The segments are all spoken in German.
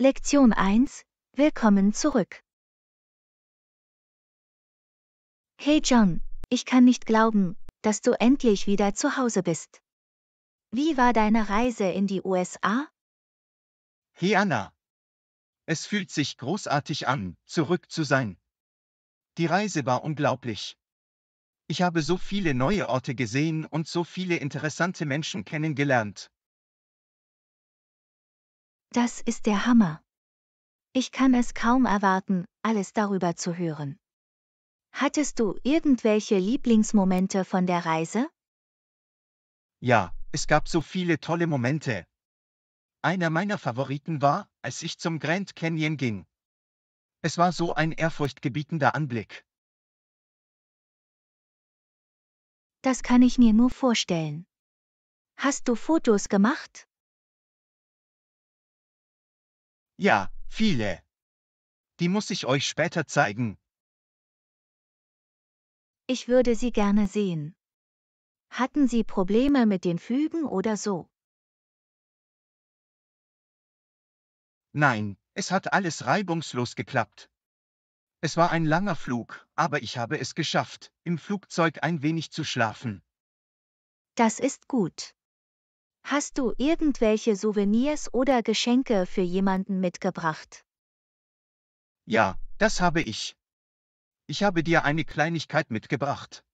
Lektion 1, Willkommen zurück. Hey John, ich kann nicht glauben, dass du endlich wieder zu Hause bist. Wie war deine Reise in die USA? Hey Anna. Es fühlt sich großartig an, zurück zu sein. Die Reise war unglaublich. Ich habe so viele neue Orte gesehen und so viele interessante Menschen kennengelernt. Das ist der Hammer. Ich kann es kaum erwarten, alles darüber zu hören. Hattest du irgendwelche Lieblingsmomente von der Reise? Ja, es gab so viele tolle Momente. Einer meiner Favoriten war, als ich zum Grand Canyon ging. Es war so ein ehrfurchtgebietender Anblick. Das kann ich mir nur vorstellen. Hast du Fotos gemacht? Ja, viele. Die muss ich euch später zeigen. Ich würde sie gerne sehen. Hatten Sie Probleme mit den Flügen oder so? Nein, es hat alles reibungslos geklappt. Es war ein langer Flug, aber ich habe es geschafft, im Flugzeug ein wenig zu schlafen. Das ist gut. Hast du irgendwelche Souvenirs oder Geschenke für jemanden mitgebracht? Ja, das habe ich. Ich habe dir eine Kleinigkeit mitgebracht.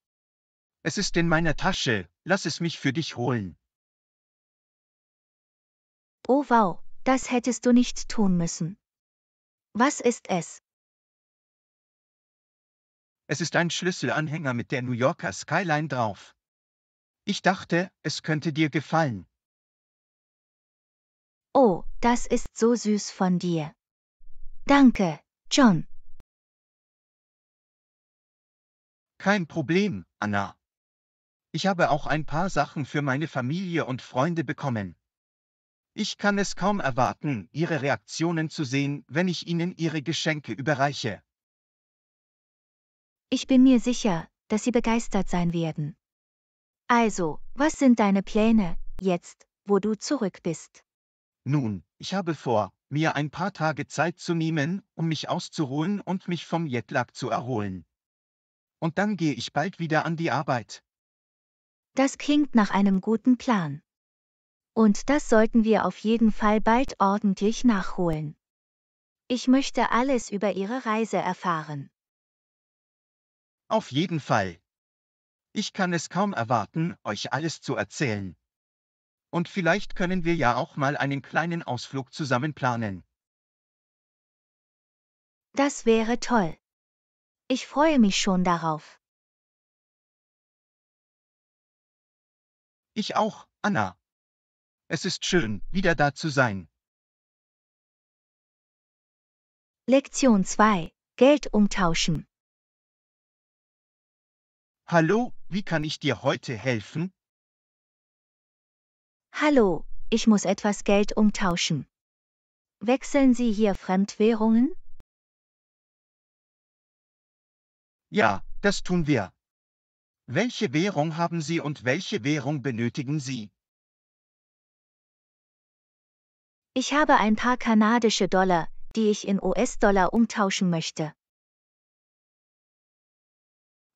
Es ist in meiner Tasche, lass es mich für dich holen. Oh wow, das hättest du nicht tun müssen. Was ist es? Es ist ein Schlüsselanhänger mit der New Yorker Skyline drauf. Ich dachte, es könnte dir gefallen. Oh, das ist so süß von dir. Danke, John. Kein Problem, Anna. Ich habe auch ein paar Sachen für meine Familie und Freunde bekommen. Ich kann es kaum erwarten, Ihre Reaktionen zu sehen, wenn ich Ihnen Ihre Geschenke überreiche. Ich bin mir sicher, dass Sie begeistert sein werden. Also, was sind deine Pläne, jetzt, wo du zurück bist? Nun, ich habe vor, mir ein paar Tage Zeit zu nehmen, um mich auszuruhen und mich vom Jetlag zu erholen. Und dann gehe ich bald wieder an die Arbeit. Das klingt nach einem guten Plan. Und das sollten wir auf jeden Fall bald ordentlich nachholen. Ich möchte alles über Ihre Reise erfahren. Auf jeden Fall. Ich kann es kaum erwarten, euch alles zu erzählen. Und vielleicht können wir ja auch mal einen kleinen Ausflug zusammen planen. Das wäre toll. Ich freue mich schon darauf. Ich auch, Anna. Es ist schön, wieder da zu sein. Lektion 2. Geld umtauschen. Hallo, wie kann ich dir heute helfen? Hallo, ich muss etwas Geld umtauschen. Wechseln Sie hier Fremdwährungen? Ja, das tun wir. Welche Währung haben Sie und welche Währung benötigen Sie? Ich habe ein paar kanadische Dollar, die ich in US-Dollar umtauschen möchte.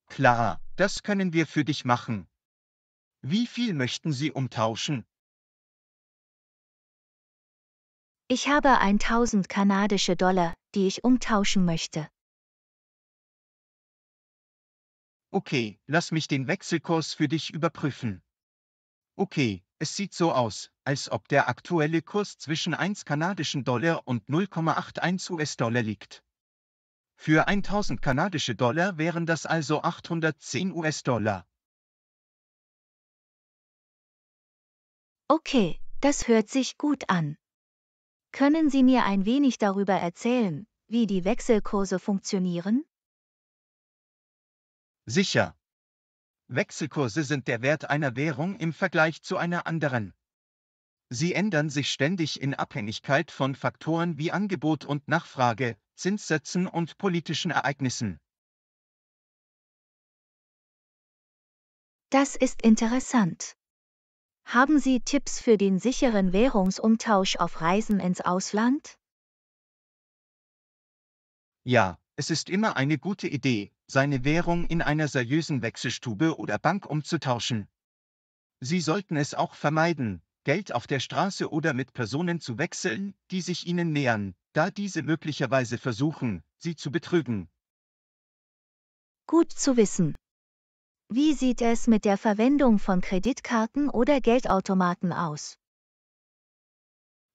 Klar, das können wir für dich machen. Wie viel möchten Sie umtauschen? Ich habe 1000 kanadische Dollar, die ich umtauschen möchte. Okay, lass mich den Wechselkurs für dich überprüfen. Okay, es sieht so aus, als ob der aktuelle Kurs zwischen 1 kanadischen Dollar und 0,81 US-Dollar liegt. Für 1000 kanadische Dollar wären das also 810 US-Dollar. Okay, das hört sich gut an. Können Sie mir ein wenig darüber erzählen, wie die Wechselkurse funktionieren? Sicher. Wechselkurse sind der Wert einer Währung im Vergleich zu einer anderen. Sie ändern sich ständig in Abhängigkeit von Faktoren wie Angebot und Nachfrage, Zinssätzen und politischen Ereignissen. Das ist interessant. Haben Sie Tipps für den sicheren Währungsumtausch auf Reisen ins Ausland? Ja, es ist immer eine gute Idee, seine Währung in einer seriösen Wechselstube oder Bank umzutauschen. Sie sollten es auch vermeiden, Geld auf der Straße oder mit Personen zu wechseln, die sich Ihnen nähern, da diese möglicherweise versuchen, Sie zu betrügen. Gut zu wissen. Wie sieht es mit der Verwendung von Kreditkarten oder Geldautomaten aus?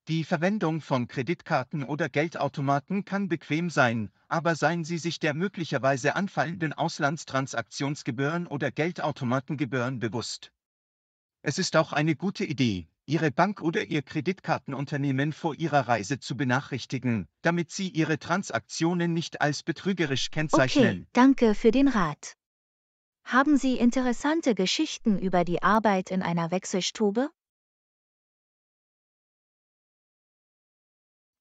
Die Verwendung von Kreditkarten oder Geldautomaten kann bequem sein, aber seien Sie sich der möglicherweise anfallenden Auslandstransaktionsgebühren oder Geldautomatengebühren bewusst. Es ist auch eine gute Idee, Ihre Bank oder Ihr Kreditkartenunternehmen vor Ihrer Reise zu benachrichtigen, damit Sie Ihre Transaktionen nicht als betrügerisch kennzeichnen. Okay, danke für den Rat. Haben Sie interessante Geschichten über die Arbeit in einer Wechselstube?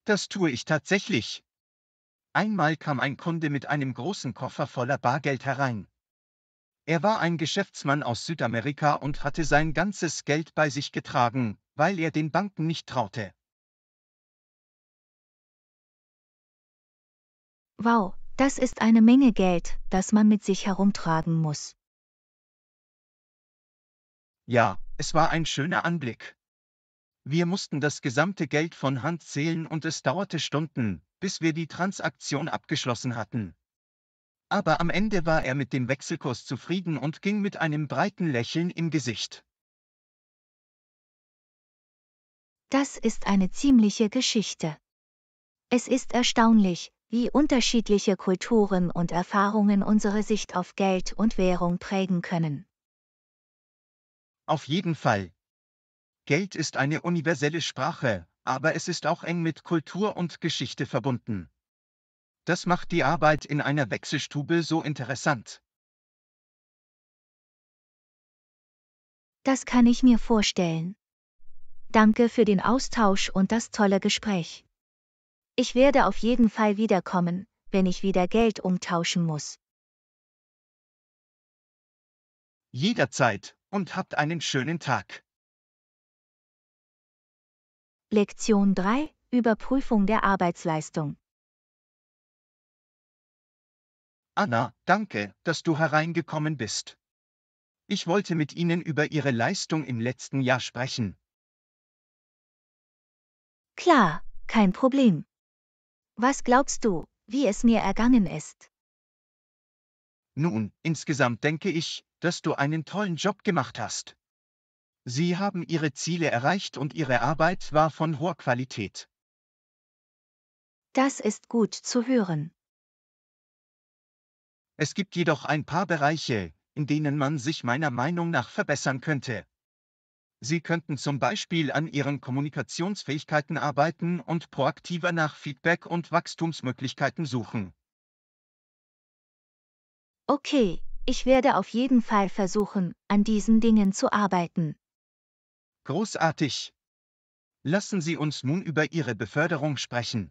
Das tue ich tatsächlich. Einmal kam ein Kunde mit einem großen Koffer voller Bargeld herein. Er war ein Geschäftsmann aus Südamerika und hatte sein ganzes Geld bei sich getragen, weil er den Banken nicht traute. Wow, das ist eine Menge Geld, das man mit sich herumtragen muss. Ja, es war ein schöner Anblick. Wir mussten das gesamte Geld von Hand zählen und es dauerte Stunden, bis wir die Transaktion abgeschlossen hatten. Aber am Ende war er mit dem Wechselkurs zufrieden und ging mit einem breiten Lächeln im Gesicht. Das ist eine ziemliche Geschichte. Es ist erstaunlich, wie unterschiedliche Kulturen und Erfahrungen unsere Sicht auf Geld und Währung prägen können. Auf jeden Fall. Geld ist eine universelle Sprache, aber es ist auch eng mit Kultur und Geschichte verbunden. Das macht die Arbeit in einer Wechselstube so interessant. Das kann ich mir vorstellen. Danke für den Austausch und das tolle Gespräch. Ich werde auf jeden Fall wiederkommen, wenn ich wieder Geld umtauschen muss. Jederzeit und habt einen schönen Tag. Lektion 3 Überprüfung der Arbeitsleistung Anna, danke, dass du hereingekommen bist. Ich wollte mit Ihnen über Ihre Leistung im letzten Jahr sprechen. Klar, kein Problem. Was glaubst du, wie es mir ergangen ist? Nun, insgesamt denke ich, dass du einen tollen Job gemacht hast. Sie haben ihre Ziele erreicht und ihre Arbeit war von hoher Qualität. Das ist gut zu hören. Es gibt jedoch ein paar Bereiche, in denen man sich meiner Meinung nach verbessern könnte. Sie könnten zum Beispiel an Ihren Kommunikationsfähigkeiten arbeiten und proaktiver nach Feedback und Wachstumsmöglichkeiten suchen. Okay, ich werde auf jeden Fall versuchen, an diesen Dingen zu arbeiten. Großartig. Lassen Sie uns nun über Ihre Beförderung sprechen.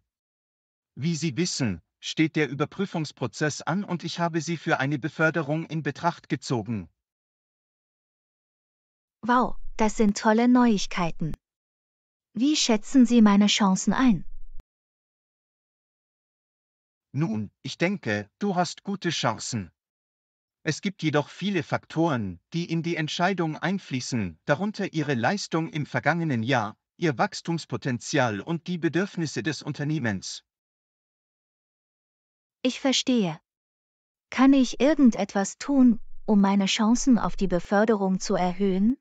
Wie Sie wissen, steht der Überprüfungsprozess an und ich habe Sie für eine Beförderung in Betracht gezogen. Wow, das sind tolle Neuigkeiten. Wie schätzen Sie meine Chancen ein? Nun, ich denke, du hast gute Chancen. Es gibt jedoch viele Faktoren, die in die Entscheidung einfließen, darunter Ihre Leistung im vergangenen Jahr, Ihr Wachstumspotenzial und die Bedürfnisse des Unternehmens. Ich verstehe. Kann ich irgendetwas tun, um meine Chancen auf die Beförderung zu erhöhen?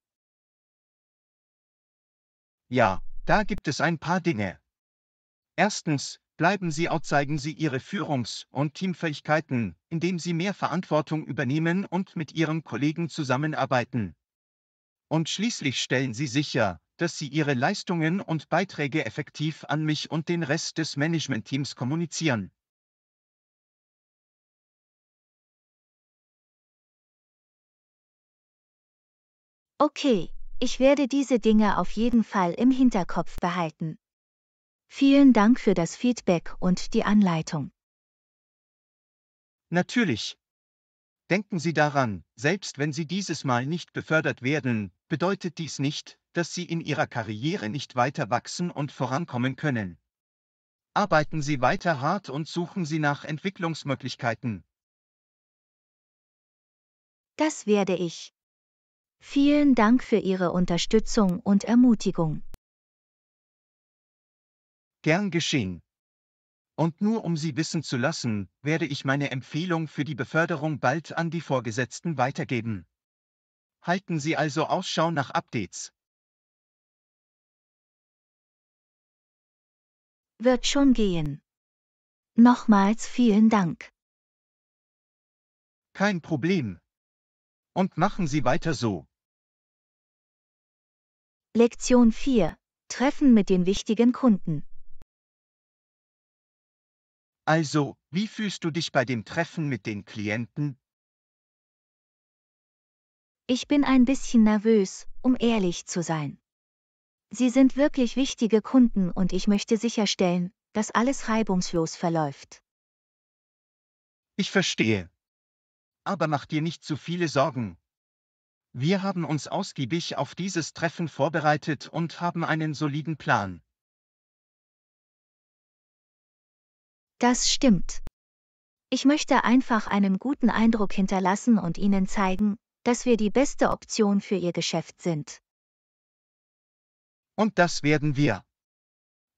Ja, da gibt es ein paar Dinge. Erstens, Bleiben Sie out, zeigen Sie Ihre Führungs- und Teamfähigkeiten, indem Sie mehr Verantwortung übernehmen und mit Ihren Kollegen zusammenarbeiten. Und schließlich stellen Sie sicher, dass Sie Ihre Leistungen und Beiträge effektiv an mich und den Rest des Managementteams kommunizieren. Okay, ich werde diese Dinge auf jeden Fall im Hinterkopf behalten. Vielen Dank für das Feedback und die Anleitung. Natürlich. Denken Sie daran, selbst wenn Sie dieses Mal nicht befördert werden, bedeutet dies nicht, dass Sie in Ihrer Karriere nicht weiter wachsen und vorankommen können. Arbeiten Sie weiter hart und suchen Sie nach Entwicklungsmöglichkeiten. Das werde ich. Vielen Dank für Ihre Unterstützung und Ermutigung. Gern geschehen. Und nur um Sie wissen zu lassen, werde ich meine Empfehlung für die Beförderung bald an die Vorgesetzten weitergeben. Halten Sie also Ausschau nach Updates. Wird schon gehen. Nochmals vielen Dank. Kein Problem. Und machen Sie weiter so. Lektion 4. Treffen mit den wichtigen Kunden. Also, wie fühlst du dich bei dem Treffen mit den Klienten? Ich bin ein bisschen nervös, um ehrlich zu sein. Sie sind wirklich wichtige Kunden und ich möchte sicherstellen, dass alles reibungslos verläuft. Ich verstehe. Aber mach dir nicht zu viele Sorgen. Wir haben uns ausgiebig auf dieses Treffen vorbereitet und haben einen soliden Plan. Das stimmt. Ich möchte einfach einen guten Eindruck hinterlassen und Ihnen zeigen, dass wir die beste Option für Ihr Geschäft sind. Und das werden wir.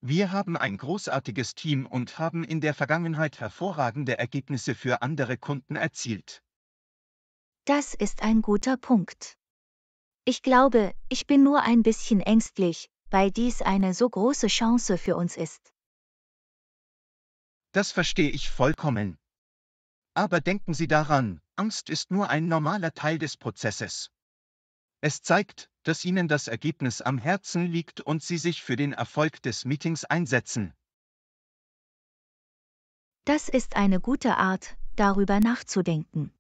Wir haben ein großartiges Team und haben in der Vergangenheit hervorragende Ergebnisse für andere Kunden erzielt. Das ist ein guter Punkt. Ich glaube, ich bin nur ein bisschen ängstlich, weil dies eine so große Chance für uns ist. Das verstehe ich vollkommen. Aber denken Sie daran, Angst ist nur ein normaler Teil des Prozesses. Es zeigt, dass Ihnen das Ergebnis am Herzen liegt und Sie sich für den Erfolg des Meetings einsetzen. Das ist eine gute Art, darüber nachzudenken.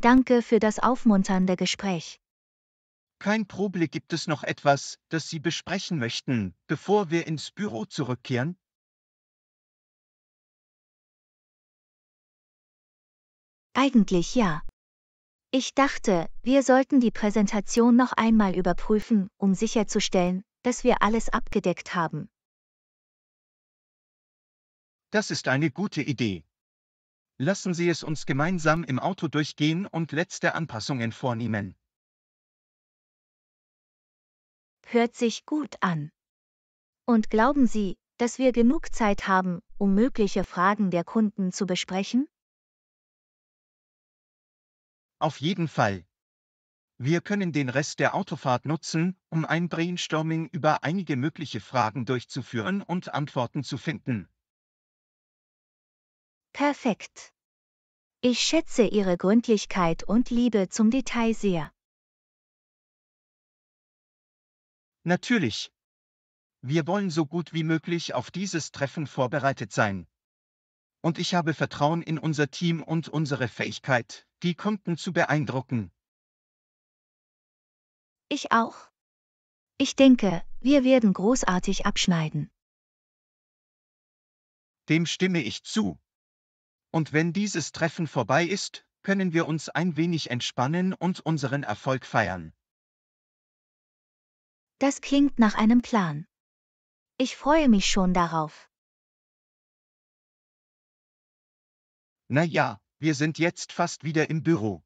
Danke für das aufmunternde Gespräch. Kein Problem, gibt es noch etwas, das Sie besprechen möchten, bevor wir ins Büro zurückkehren? Eigentlich ja. Ich dachte, wir sollten die Präsentation noch einmal überprüfen, um sicherzustellen, dass wir alles abgedeckt haben. Das ist eine gute Idee. Lassen Sie es uns gemeinsam im Auto durchgehen und letzte Anpassungen vornehmen. Hört sich gut an. Und glauben Sie, dass wir genug Zeit haben, um mögliche Fragen der Kunden zu besprechen? Auf jeden Fall. Wir können den Rest der Autofahrt nutzen, um ein Brainstorming über einige mögliche Fragen durchzuführen und Antworten zu finden. Perfekt. Ich schätze Ihre Gründlichkeit und Liebe zum Detail sehr. Natürlich. Wir wollen so gut wie möglich auf dieses Treffen vorbereitet sein. Und ich habe Vertrauen in unser Team und unsere Fähigkeit, die Kunden zu beeindrucken. Ich auch. Ich denke, wir werden großartig abschneiden. Dem stimme ich zu. Und wenn dieses Treffen vorbei ist, können wir uns ein wenig entspannen und unseren Erfolg feiern. Das klingt nach einem Plan. Ich freue mich schon darauf. Na ja, wir sind jetzt fast wieder im Büro.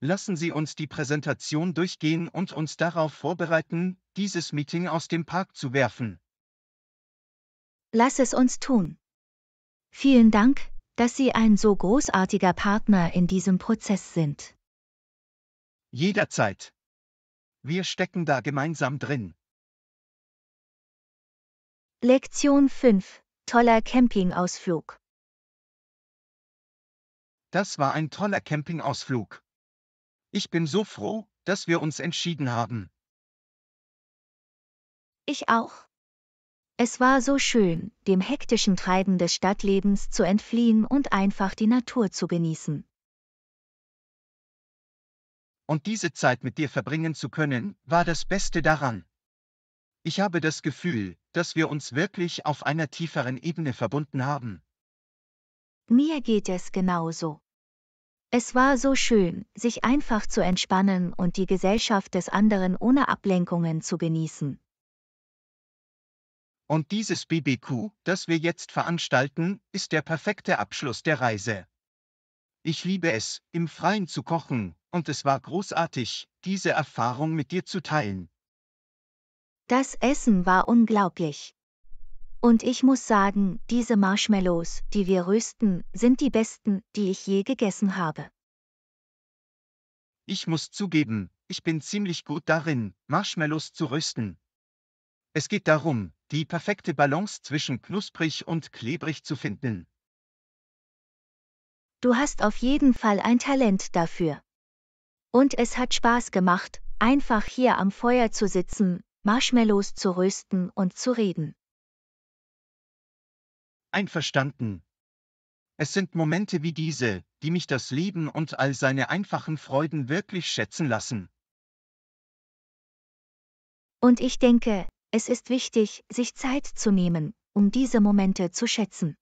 Lassen Sie uns die Präsentation durchgehen und uns darauf vorbereiten, dieses Meeting aus dem Park zu werfen. Lass es uns tun. Vielen Dank, dass Sie ein so großartiger Partner in diesem Prozess sind. Jederzeit. Wir stecken da gemeinsam drin. Lektion 5. Toller Campingausflug. Das war ein toller Campingausflug. Ich bin so froh, dass wir uns entschieden haben. Ich auch. Es war so schön, dem hektischen Treiben des Stadtlebens zu entfliehen und einfach die Natur zu genießen. Und diese Zeit mit dir verbringen zu können, war das Beste daran. Ich habe das Gefühl, dass wir uns wirklich auf einer tieferen Ebene verbunden haben. Mir geht es genauso. Es war so schön, sich einfach zu entspannen und die Gesellschaft des anderen ohne Ablenkungen zu genießen. Und dieses BBQ, das wir jetzt veranstalten, ist der perfekte Abschluss der Reise. Ich liebe es, im Freien zu kochen, und es war großartig, diese Erfahrung mit dir zu teilen. Das Essen war unglaublich. Und ich muss sagen, diese Marshmallows, die wir rösten, sind die besten, die ich je gegessen habe. Ich muss zugeben, ich bin ziemlich gut darin, Marshmallows zu rösten. Es geht darum, die perfekte Balance zwischen knusprig und klebrig zu finden. Du hast auf jeden Fall ein Talent dafür. Und es hat Spaß gemacht, einfach hier am Feuer zu sitzen, Marshmallows zu rösten und zu reden einverstanden. Es sind Momente wie diese, die mich das Leben und all seine einfachen Freuden wirklich schätzen lassen. Und ich denke, es ist wichtig, sich Zeit zu nehmen, um diese Momente zu schätzen.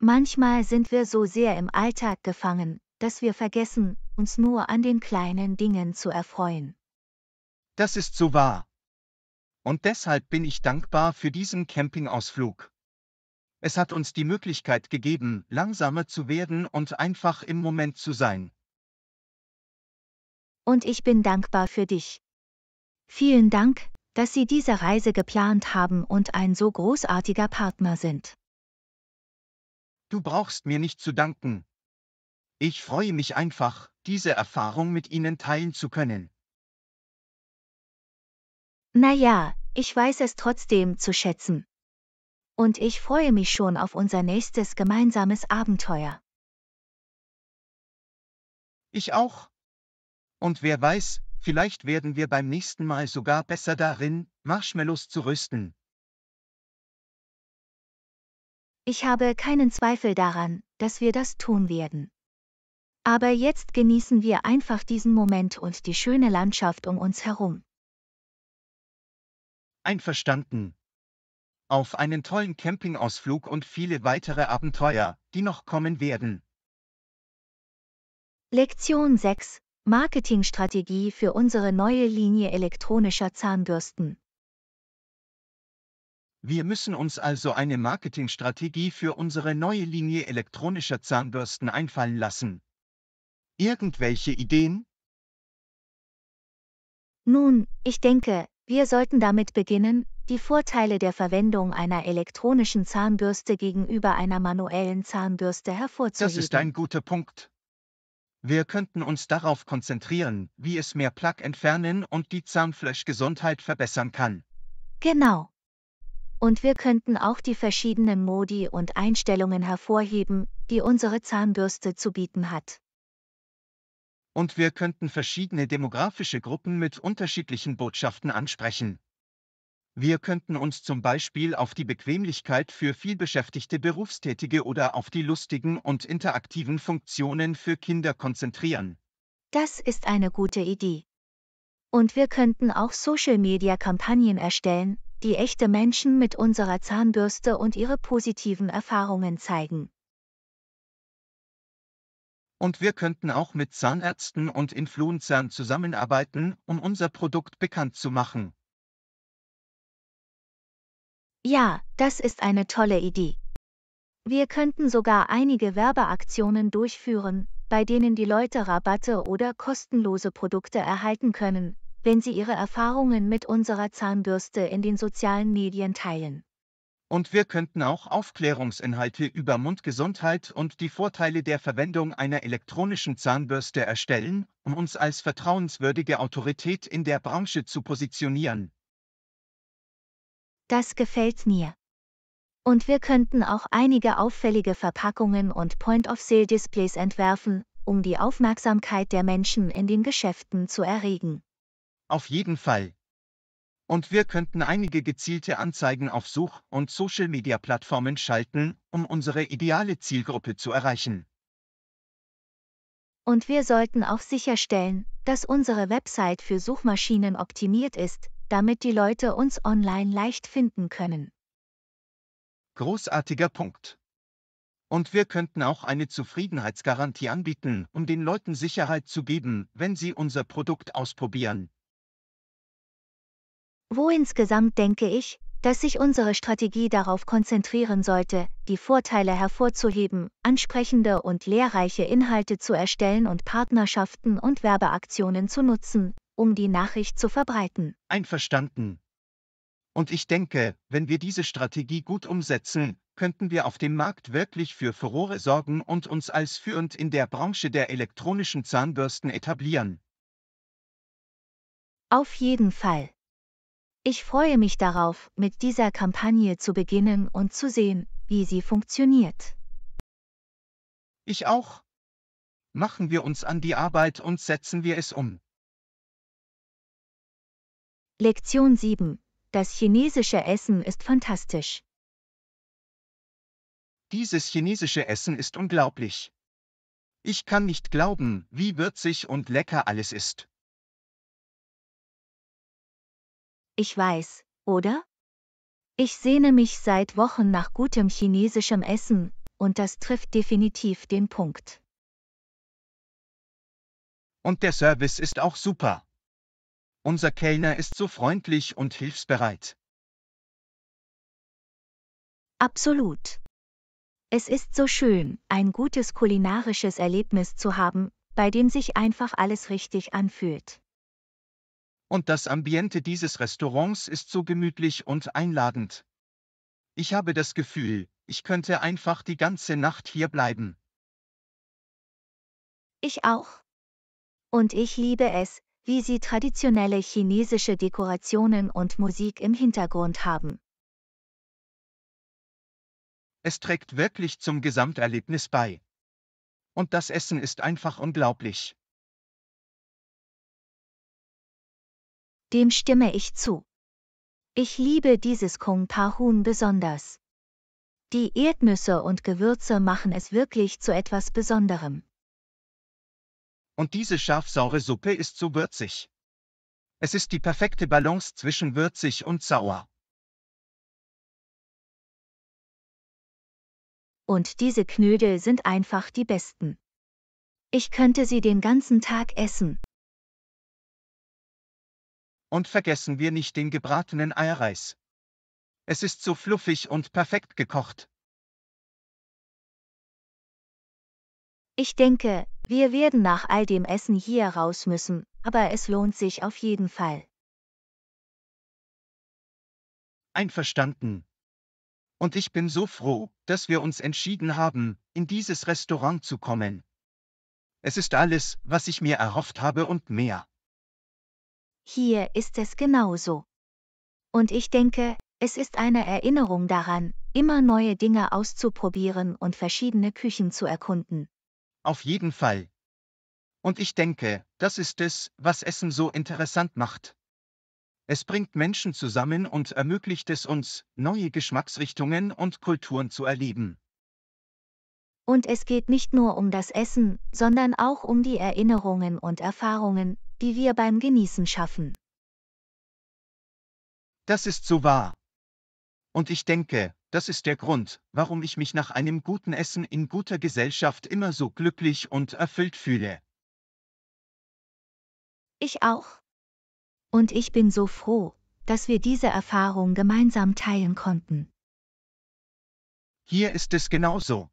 Manchmal sind wir so sehr im Alltag gefangen, dass wir vergessen, uns nur an den kleinen Dingen zu erfreuen. Das ist so wahr. Und deshalb bin ich dankbar für diesen Campingausflug. Es hat uns die Möglichkeit gegeben, langsamer zu werden und einfach im Moment zu sein. Und ich bin dankbar für dich. Vielen Dank, dass Sie diese Reise geplant haben und ein so großartiger Partner sind. Du brauchst mir nicht zu danken. Ich freue mich einfach, diese Erfahrung mit Ihnen teilen zu können. Naja, ich weiß es trotzdem zu schätzen. Und ich freue mich schon auf unser nächstes gemeinsames Abenteuer. Ich auch. Und wer weiß, vielleicht werden wir beim nächsten Mal sogar besser darin, Marshmallows zu rüsten. Ich habe keinen Zweifel daran, dass wir das tun werden. Aber jetzt genießen wir einfach diesen Moment und die schöne Landschaft um uns herum. Einverstanden auf einen tollen Campingausflug und viele weitere Abenteuer, die noch kommen werden. Lektion 6 Marketingstrategie für unsere neue Linie elektronischer Zahnbürsten. Wir müssen uns also eine Marketingstrategie für unsere neue Linie elektronischer Zahnbürsten einfallen lassen. Irgendwelche Ideen? Nun, ich denke, wir sollten damit beginnen, die Vorteile der Verwendung einer elektronischen Zahnbürste gegenüber einer manuellen Zahnbürste hervorzuheben. Das ist ein guter Punkt. Wir könnten uns darauf konzentrieren, wie es mehr Plaque entfernen und die Zahnfleischgesundheit verbessern kann. Genau. Und wir könnten auch die verschiedenen Modi und Einstellungen hervorheben, die unsere Zahnbürste zu bieten hat. Und wir könnten verschiedene demografische Gruppen mit unterschiedlichen Botschaften ansprechen. Wir könnten uns zum Beispiel auf die Bequemlichkeit für vielbeschäftigte Berufstätige oder auf die lustigen und interaktiven Funktionen für Kinder konzentrieren. Das ist eine gute Idee. Und wir könnten auch Social-Media-Kampagnen erstellen, die echte Menschen mit unserer Zahnbürste und ihre positiven Erfahrungen zeigen. Und wir könnten auch mit Zahnärzten und Influencern zusammenarbeiten, um unser Produkt bekannt zu machen. Ja, das ist eine tolle Idee. Wir könnten sogar einige Werbeaktionen durchführen, bei denen die Leute Rabatte oder kostenlose Produkte erhalten können, wenn sie ihre Erfahrungen mit unserer Zahnbürste in den sozialen Medien teilen. Und wir könnten auch Aufklärungsinhalte über Mundgesundheit und die Vorteile der Verwendung einer elektronischen Zahnbürste erstellen, um uns als vertrauenswürdige Autorität in der Branche zu positionieren, das gefällt mir. Und wir könnten auch einige auffällige Verpackungen und Point-of-Sale-Displays entwerfen, um die Aufmerksamkeit der Menschen in den Geschäften zu erregen. Auf jeden Fall. Und wir könnten einige gezielte Anzeigen auf Such- und Social-Media-Plattformen schalten, um unsere ideale Zielgruppe zu erreichen. Und wir sollten auch sicherstellen, dass unsere Website für Suchmaschinen optimiert ist, damit die Leute uns online leicht finden können. Großartiger Punkt. Und wir könnten auch eine Zufriedenheitsgarantie anbieten, um den Leuten Sicherheit zu geben, wenn sie unser Produkt ausprobieren. Wo insgesamt denke ich, dass sich unsere Strategie darauf konzentrieren sollte, die Vorteile hervorzuheben, ansprechende und lehrreiche Inhalte zu erstellen und Partnerschaften und Werbeaktionen zu nutzen, um die Nachricht zu verbreiten. Einverstanden. Und ich denke, wenn wir diese Strategie gut umsetzen, könnten wir auf dem Markt wirklich für Furore sorgen und uns als führend in der Branche der elektronischen Zahnbürsten etablieren. Auf jeden Fall. Ich freue mich darauf, mit dieser Kampagne zu beginnen und zu sehen, wie sie funktioniert. Ich auch. Machen wir uns an die Arbeit und setzen wir es um. Lektion 7. Das chinesische Essen ist fantastisch. Dieses chinesische Essen ist unglaublich. Ich kann nicht glauben, wie würzig und lecker alles ist. Ich weiß, oder? Ich sehne mich seit Wochen nach gutem chinesischem Essen, und das trifft definitiv den Punkt. Und der Service ist auch super. Unser Kellner ist so freundlich und hilfsbereit. Absolut. Es ist so schön, ein gutes kulinarisches Erlebnis zu haben, bei dem sich einfach alles richtig anfühlt. Und das Ambiente dieses Restaurants ist so gemütlich und einladend. Ich habe das Gefühl, ich könnte einfach die ganze Nacht hier bleiben. Ich auch. Und ich liebe es, wie sie traditionelle chinesische Dekorationen und Musik im Hintergrund haben. Es trägt wirklich zum Gesamterlebnis bei. Und das Essen ist einfach unglaublich. Dem stimme ich zu. Ich liebe dieses Kung Tahun besonders. Die Erdnüsse und Gewürze machen es wirklich zu etwas Besonderem und diese scharfsaure Suppe ist so würzig. Es ist die perfekte Balance zwischen würzig und sauer. Und diese Knödel sind einfach die besten. Ich könnte sie den ganzen Tag essen. Und vergessen wir nicht den gebratenen Eireis. Es ist so fluffig und perfekt gekocht. Ich denke, wir werden nach all dem Essen hier raus müssen, aber es lohnt sich auf jeden Fall. Einverstanden. Und ich bin so froh, dass wir uns entschieden haben, in dieses Restaurant zu kommen. Es ist alles, was ich mir erhofft habe und mehr. Hier ist es genauso. Und ich denke, es ist eine Erinnerung daran, immer neue Dinge auszuprobieren und verschiedene Küchen zu erkunden auf jeden Fall. Und ich denke, das ist es, was Essen so interessant macht. Es bringt Menschen zusammen und ermöglicht es uns, neue Geschmacksrichtungen und Kulturen zu erleben. Und es geht nicht nur um das Essen, sondern auch um die Erinnerungen und Erfahrungen, die wir beim Genießen schaffen. Das ist so wahr. Und ich denke, das ist der Grund, warum ich mich nach einem guten Essen in guter Gesellschaft immer so glücklich und erfüllt fühle. Ich auch. Und ich bin so froh, dass wir diese Erfahrung gemeinsam teilen konnten. Hier ist es genauso.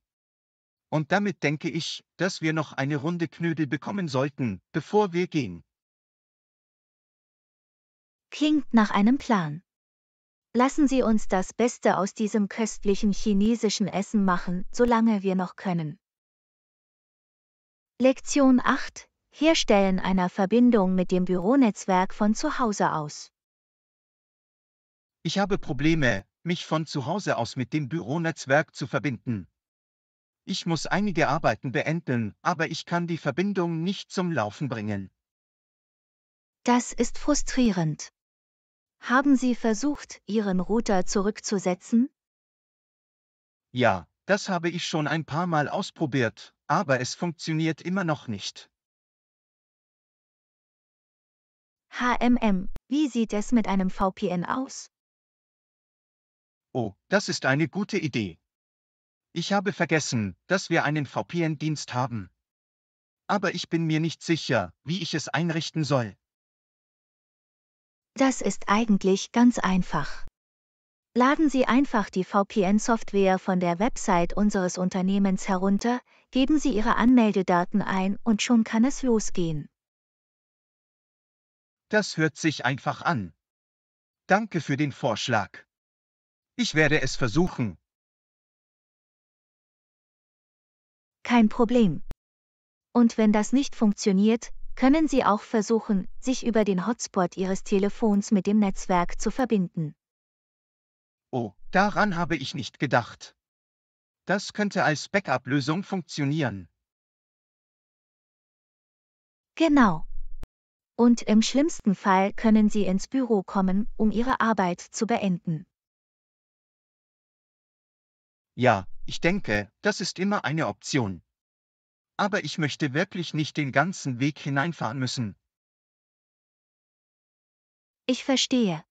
Und damit denke ich, dass wir noch eine Runde Knödel bekommen sollten, bevor wir gehen. Klingt nach einem Plan. Lassen Sie uns das Beste aus diesem köstlichen chinesischen Essen machen, solange wir noch können. Lektion 8. Herstellen einer Verbindung mit dem Büronetzwerk von zu Hause aus. Ich habe Probleme, mich von zu Hause aus mit dem Büronetzwerk zu verbinden. Ich muss einige Arbeiten beenden, aber ich kann die Verbindung nicht zum Laufen bringen. Das ist frustrierend. Haben Sie versucht, Ihren Router zurückzusetzen? Ja, das habe ich schon ein paar Mal ausprobiert, aber es funktioniert immer noch nicht. HMM, wie sieht es mit einem VPN aus? Oh, das ist eine gute Idee. Ich habe vergessen, dass wir einen VPN-Dienst haben. Aber ich bin mir nicht sicher, wie ich es einrichten soll. Das ist eigentlich ganz einfach. Laden Sie einfach die VPN-Software von der Website unseres Unternehmens herunter, geben Sie Ihre Anmeldedaten ein und schon kann es losgehen. Das hört sich einfach an. Danke für den Vorschlag. Ich werde es versuchen. Kein Problem. Und wenn das nicht funktioniert, können Sie auch versuchen, sich über den Hotspot Ihres Telefons mit dem Netzwerk zu verbinden. Oh, daran habe ich nicht gedacht. Das könnte als Backup-Lösung funktionieren. Genau. Und im schlimmsten Fall können Sie ins Büro kommen, um Ihre Arbeit zu beenden. Ja, ich denke, das ist immer eine Option aber ich möchte wirklich nicht den ganzen Weg hineinfahren müssen. Ich verstehe.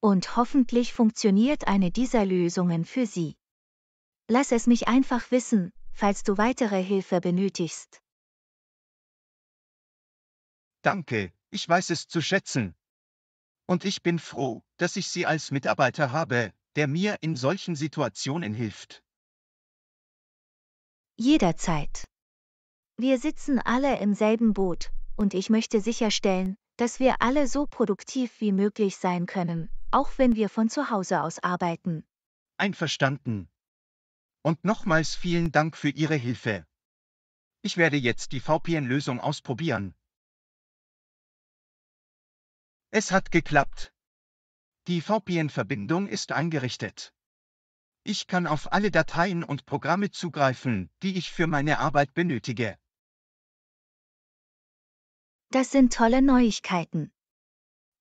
Und hoffentlich funktioniert eine dieser Lösungen für Sie. Lass es mich einfach wissen, falls du weitere Hilfe benötigst. Danke, ich weiß es zu schätzen. Und ich bin froh, dass ich Sie als Mitarbeiter habe, der mir in solchen Situationen hilft. Jederzeit. Wir sitzen alle im selben Boot, und ich möchte sicherstellen, dass wir alle so produktiv wie möglich sein können, auch wenn wir von zu Hause aus arbeiten. Einverstanden. Und nochmals vielen Dank für Ihre Hilfe. Ich werde jetzt die VPN-Lösung ausprobieren. Es hat geklappt. Die VPN-Verbindung ist eingerichtet. Ich kann auf alle Dateien und Programme zugreifen, die ich für meine Arbeit benötige. Das sind tolle Neuigkeiten.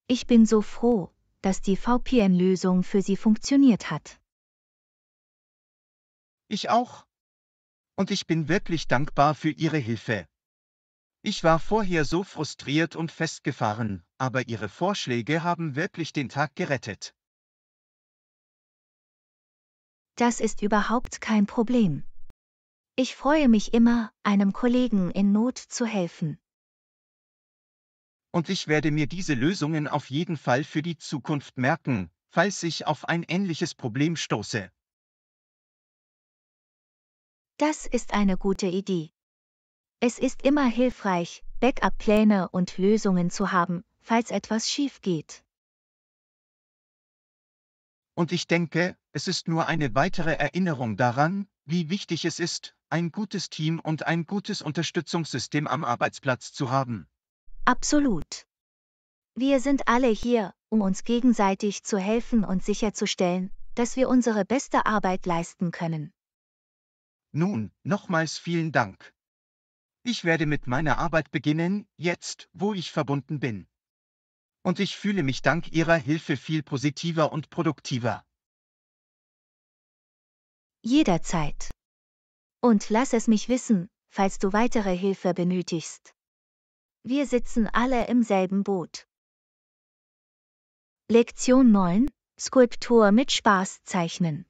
Ich bin so froh, dass die VPN-Lösung für Sie funktioniert hat. Ich auch. Und ich bin wirklich dankbar für Ihre Hilfe. Ich war vorher so frustriert und festgefahren, aber Ihre Vorschläge haben wirklich den Tag gerettet. Das ist überhaupt kein Problem. Ich freue mich immer, einem Kollegen in Not zu helfen und ich werde mir diese Lösungen auf jeden Fall für die Zukunft merken, falls ich auf ein ähnliches Problem stoße. Das ist eine gute Idee. Es ist immer hilfreich, Backup-Pläne und Lösungen zu haben, falls etwas schief geht. Und ich denke, es ist nur eine weitere Erinnerung daran, wie wichtig es ist, ein gutes Team und ein gutes Unterstützungssystem am Arbeitsplatz zu haben. Absolut. Wir sind alle hier, um uns gegenseitig zu helfen und sicherzustellen, dass wir unsere beste Arbeit leisten können. Nun, nochmals vielen Dank. Ich werde mit meiner Arbeit beginnen, jetzt, wo ich verbunden bin. Und ich fühle mich dank Ihrer Hilfe viel positiver und produktiver. Jederzeit. Und lass es mich wissen, falls du weitere Hilfe benötigst. Wir sitzen alle im selben Boot. Lektion 9. Skulptur mit Spaß zeichnen.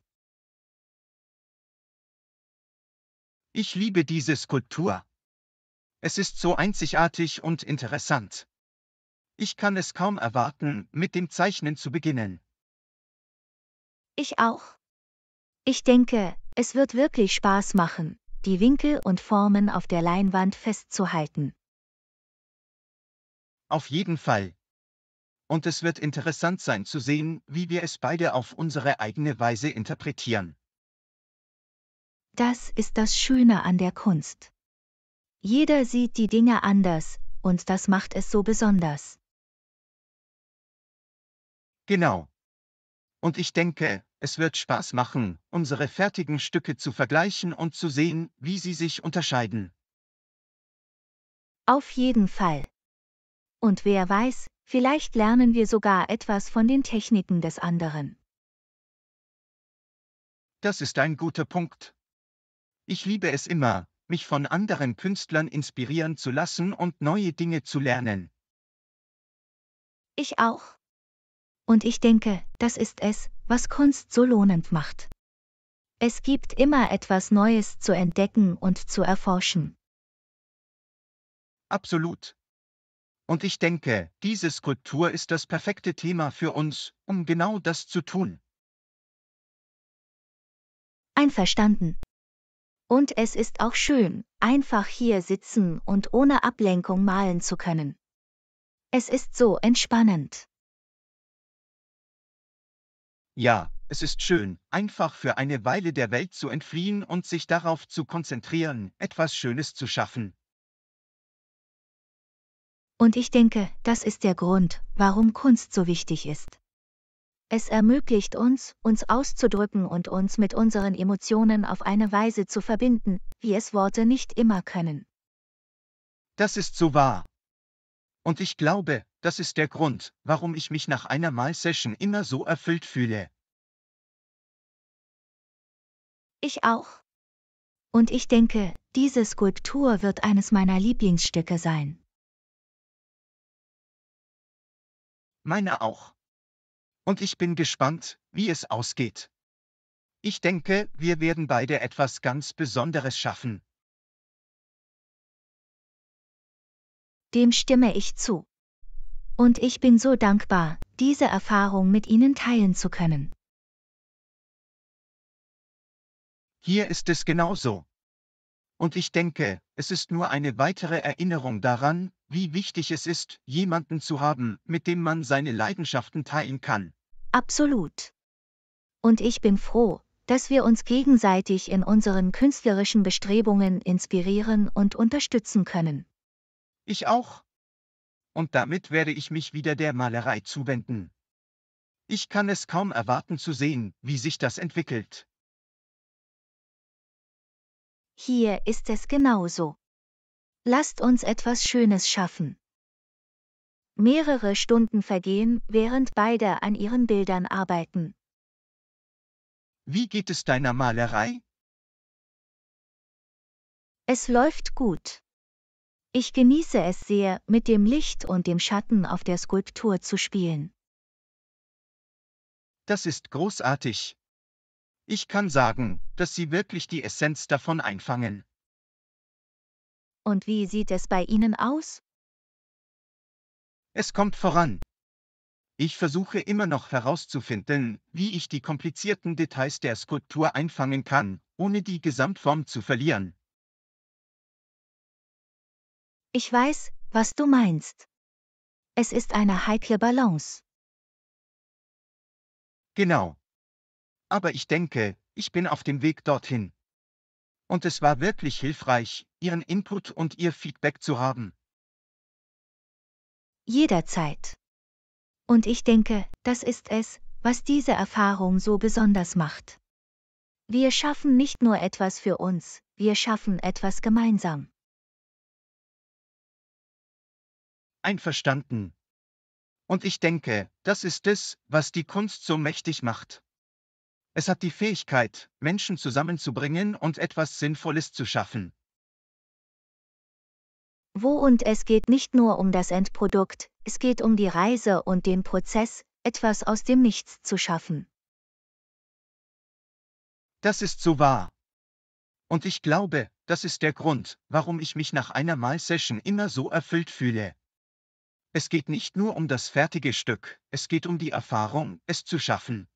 Ich liebe diese Skulptur. Es ist so einzigartig und interessant. Ich kann es kaum erwarten, mit dem Zeichnen zu beginnen. Ich auch. Ich denke, es wird wirklich Spaß machen, die Winkel und Formen auf der Leinwand festzuhalten. Auf jeden Fall. Und es wird interessant sein zu sehen, wie wir es beide auf unsere eigene Weise interpretieren. Das ist das Schöne an der Kunst. Jeder sieht die Dinge anders, und das macht es so besonders. Genau. Und ich denke, es wird Spaß machen, unsere fertigen Stücke zu vergleichen und zu sehen, wie sie sich unterscheiden. Auf jeden Fall. Und wer weiß, vielleicht lernen wir sogar etwas von den Techniken des anderen. Das ist ein guter Punkt. Ich liebe es immer, mich von anderen Künstlern inspirieren zu lassen und neue Dinge zu lernen. Ich auch. Und ich denke, das ist es, was Kunst so lohnend macht. Es gibt immer etwas Neues zu entdecken und zu erforschen. Absolut. Und ich denke, diese Skulptur ist das perfekte Thema für uns, um genau das zu tun. Einverstanden. Und es ist auch schön, einfach hier sitzen und ohne Ablenkung malen zu können. Es ist so entspannend. Ja, es ist schön, einfach für eine Weile der Welt zu entfliehen und sich darauf zu konzentrieren, etwas Schönes zu schaffen, und ich denke, das ist der Grund, warum Kunst so wichtig ist. Es ermöglicht uns, uns auszudrücken und uns mit unseren Emotionen auf eine Weise zu verbinden, wie es Worte nicht immer können. Das ist so wahr. Und ich glaube, das ist der Grund, warum ich mich nach einer Mal-Session immer so erfüllt fühle. Ich auch. Und ich denke, diese Skulptur wird eines meiner Lieblingsstücke sein. meine auch. Und ich bin gespannt, wie es ausgeht. Ich denke, wir werden beide etwas ganz Besonderes schaffen. Dem stimme ich zu. Und ich bin so dankbar, diese Erfahrung mit Ihnen teilen zu können. Hier ist es genauso. Und ich denke, es ist nur eine weitere Erinnerung daran, wie wichtig es ist, jemanden zu haben, mit dem man seine Leidenschaften teilen kann. Absolut. Und ich bin froh, dass wir uns gegenseitig in unseren künstlerischen Bestrebungen inspirieren und unterstützen können. Ich auch. Und damit werde ich mich wieder der Malerei zuwenden. Ich kann es kaum erwarten zu sehen, wie sich das entwickelt. Hier ist es genauso. Lasst uns etwas Schönes schaffen. Mehrere Stunden vergehen, während beide an ihren Bildern arbeiten. Wie geht es deiner Malerei? Es läuft gut. Ich genieße es sehr, mit dem Licht und dem Schatten auf der Skulptur zu spielen. Das ist großartig. Ich kann sagen, dass Sie wirklich die Essenz davon einfangen. Und wie sieht es bei Ihnen aus? Es kommt voran. Ich versuche immer noch herauszufinden, wie ich die komplizierten Details der Skulptur einfangen kann, ohne die Gesamtform zu verlieren. Ich weiß, was du meinst. Es ist eine heikle Balance. Genau. Aber ich denke, ich bin auf dem Weg dorthin und es war wirklich hilfreich, Ihren Input und Ihr Feedback zu haben. Jederzeit. Und ich denke, das ist es, was diese Erfahrung so besonders macht. Wir schaffen nicht nur etwas für uns, wir schaffen etwas gemeinsam. Einverstanden. Und ich denke, das ist es, was die Kunst so mächtig macht. Es hat die Fähigkeit, Menschen zusammenzubringen und etwas Sinnvolles zu schaffen. Wo und es geht nicht nur um das Endprodukt, es geht um die Reise und den Prozess, etwas aus dem Nichts zu schaffen. Das ist so wahr. Und ich glaube, das ist der Grund, warum ich mich nach einer Mal-Session immer so erfüllt fühle. Es geht nicht nur um das fertige Stück, es geht um die Erfahrung, es zu schaffen.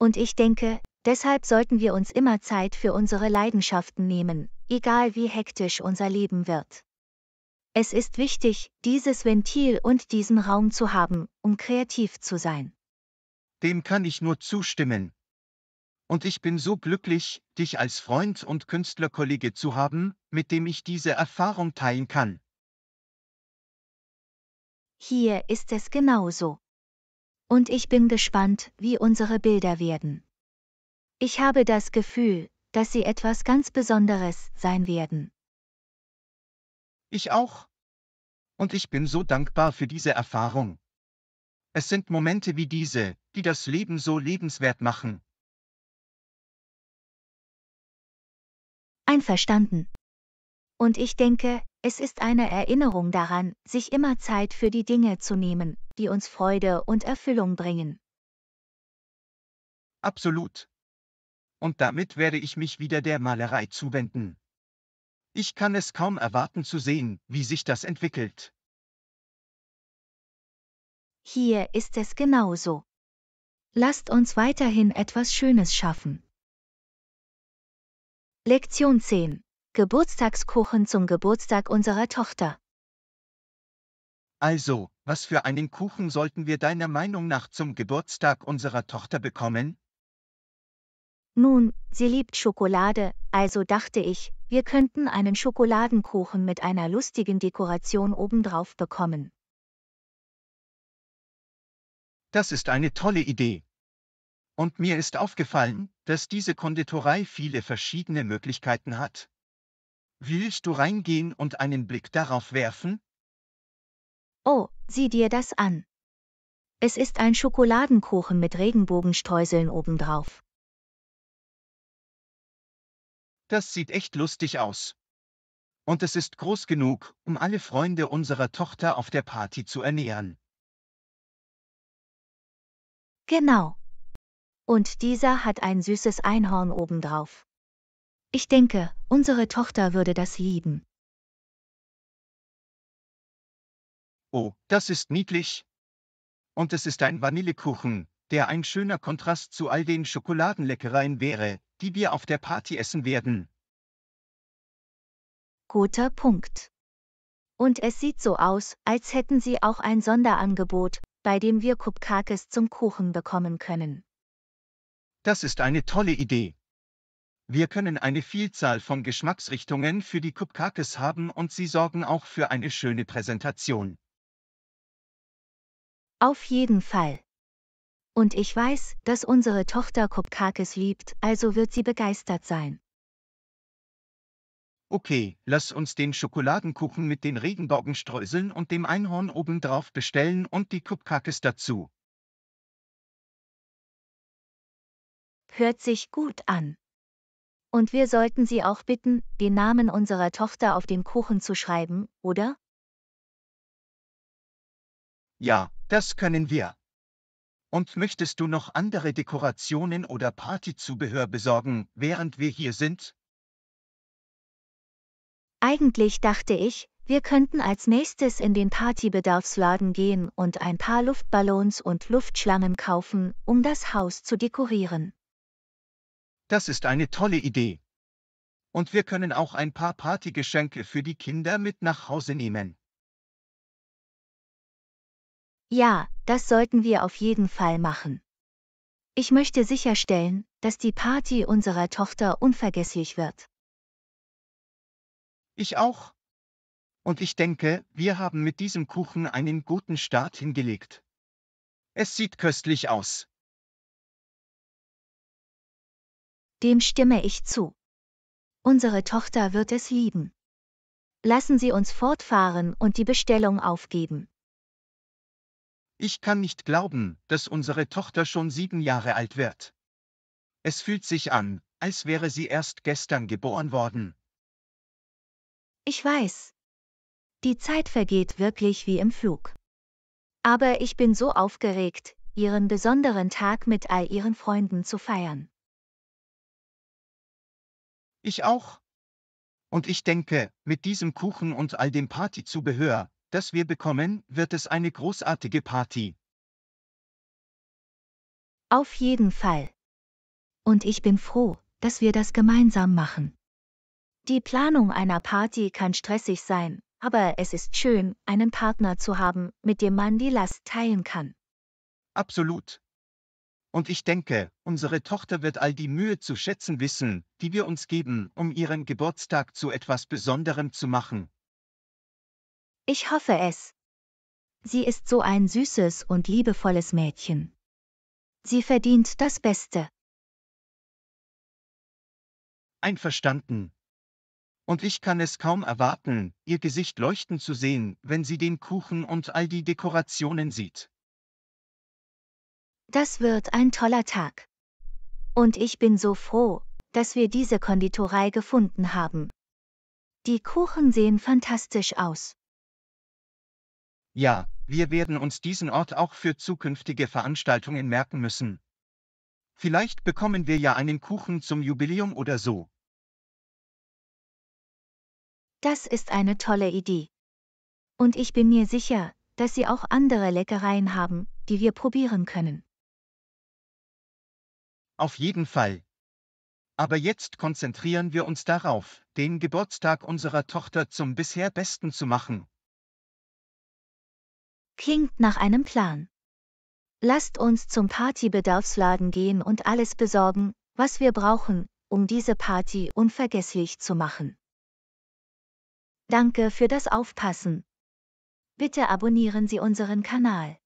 Und ich denke, deshalb sollten wir uns immer Zeit für unsere Leidenschaften nehmen, egal wie hektisch unser Leben wird. Es ist wichtig, dieses Ventil und diesen Raum zu haben, um kreativ zu sein. Dem kann ich nur zustimmen. Und ich bin so glücklich, dich als Freund und Künstlerkollege zu haben, mit dem ich diese Erfahrung teilen kann. Hier ist es genauso. Und ich bin gespannt, wie unsere Bilder werden. Ich habe das Gefühl, dass sie etwas ganz Besonderes sein werden. Ich auch. Und ich bin so dankbar für diese Erfahrung. Es sind Momente wie diese, die das Leben so lebenswert machen. Einverstanden. Und ich denke, es ist eine Erinnerung daran, sich immer Zeit für die Dinge zu nehmen, die uns Freude und Erfüllung bringen. Absolut. Und damit werde ich mich wieder der Malerei zuwenden. Ich kann es kaum erwarten zu sehen, wie sich das entwickelt. Hier ist es genauso. Lasst uns weiterhin etwas Schönes schaffen. Lektion 10 Geburtstagskuchen zum Geburtstag unserer Tochter. Also, was für einen Kuchen sollten wir deiner Meinung nach zum Geburtstag unserer Tochter bekommen? Nun, sie liebt Schokolade, also dachte ich, wir könnten einen Schokoladenkuchen mit einer lustigen Dekoration obendrauf bekommen. Das ist eine tolle Idee. Und mir ist aufgefallen, dass diese Konditorei viele verschiedene Möglichkeiten hat. Willst du reingehen und einen Blick darauf werfen? Oh, sieh dir das an. Es ist ein Schokoladenkuchen mit Regenbogenstreuseln obendrauf. Das sieht echt lustig aus. Und es ist groß genug, um alle Freunde unserer Tochter auf der Party zu ernähren. Genau. Und dieser hat ein süßes Einhorn obendrauf. Ich denke, unsere Tochter würde das lieben. Oh, das ist niedlich. Und es ist ein Vanillekuchen, der ein schöner Kontrast zu all den Schokoladenleckereien wäre, die wir auf der Party essen werden. Guter Punkt. Und es sieht so aus, als hätten sie auch ein Sonderangebot, bei dem wir Kupkakis zum Kuchen bekommen können. Das ist eine tolle Idee. Wir können eine Vielzahl von Geschmacksrichtungen für die Cupcakes haben und sie sorgen auch für eine schöne Präsentation. Auf jeden Fall. Und ich weiß, dass unsere Tochter Cupcakes liebt, also wird sie begeistert sein. Okay, lass uns den Schokoladenkuchen mit den Regenbogenstreuseln und dem Einhorn obendrauf bestellen und die Cupcakes dazu. Hört sich gut an. Und wir sollten sie auch bitten, den Namen unserer Tochter auf den Kuchen zu schreiben, oder? Ja, das können wir. Und möchtest du noch andere Dekorationen oder Partyzubehör besorgen, während wir hier sind? Eigentlich dachte ich, wir könnten als nächstes in den Partybedarfsladen gehen und ein paar Luftballons und Luftschlangen kaufen, um das Haus zu dekorieren. Das ist eine tolle Idee. Und wir können auch ein paar Partygeschenke für die Kinder mit nach Hause nehmen. Ja, das sollten wir auf jeden Fall machen. Ich möchte sicherstellen, dass die Party unserer Tochter unvergesslich wird. Ich auch. Und ich denke, wir haben mit diesem Kuchen einen guten Start hingelegt. Es sieht köstlich aus. Dem stimme ich zu. Unsere Tochter wird es lieben. Lassen Sie uns fortfahren und die Bestellung aufgeben. Ich kann nicht glauben, dass unsere Tochter schon sieben Jahre alt wird. Es fühlt sich an, als wäre sie erst gestern geboren worden. Ich weiß. Die Zeit vergeht wirklich wie im Flug. Aber ich bin so aufgeregt, ihren besonderen Tag mit all ihren Freunden zu feiern. Ich auch. Und ich denke, mit diesem Kuchen und all dem Partyzubehör, das wir bekommen, wird es eine großartige Party. Auf jeden Fall. Und ich bin froh, dass wir das gemeinsam machen. Die Planung einer Party kann stressig sein, aber es ist schön, einen Partner zu haben, mit dem man die Last teilen kann. Absolut. Und ich denke, unsere Tochter wird all die Mühe zu schätzen wissen, die wir uns geben, um ihren Geburtstag zu etwas Besonderem zu machen. Ich hoffe es. Sie ist so ein süßes und liebevolles Mädchen. Sie verdient das Beste. Einverstanden. Und ich kann es kaum erwarten, ihr Gesicht leuchten zu sehen, wenn sie den Kuchen und all die Dekorationen sieht. Das wird ein toller Tag. Und ich bin so froh, dass wir diese Konditorei gefunden haben. Die Kuchen sehen fantastisch aus. Ja, wir werden uns diesen Ort auch für zukünftige Veranstaltungen merken müssen. Vielleicht bekommen wir ja einen Kuchen zum Jubiläum oder so. Das ist eine tolle Idee. Und ich bin mir sicher, dass Sie auch andere Leckereien haben, die wir probieren können. Auf jeden Fall. Aber jetzt konzentrieren wir uns darauf, den Geburtstag unserer Tochter zum bisher besten zu machen. Klingt nach einem Plan. Lasst uns zum Partybedarfsladen gehen und alles besorgen, was wir brauchen, um diese Party unvergesslich zu machen. Danke für das Aufpassen. Bitte abonnieren Sie unseren Kanal.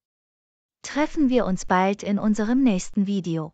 Treffen wir uns bald in unserem nächsten Video.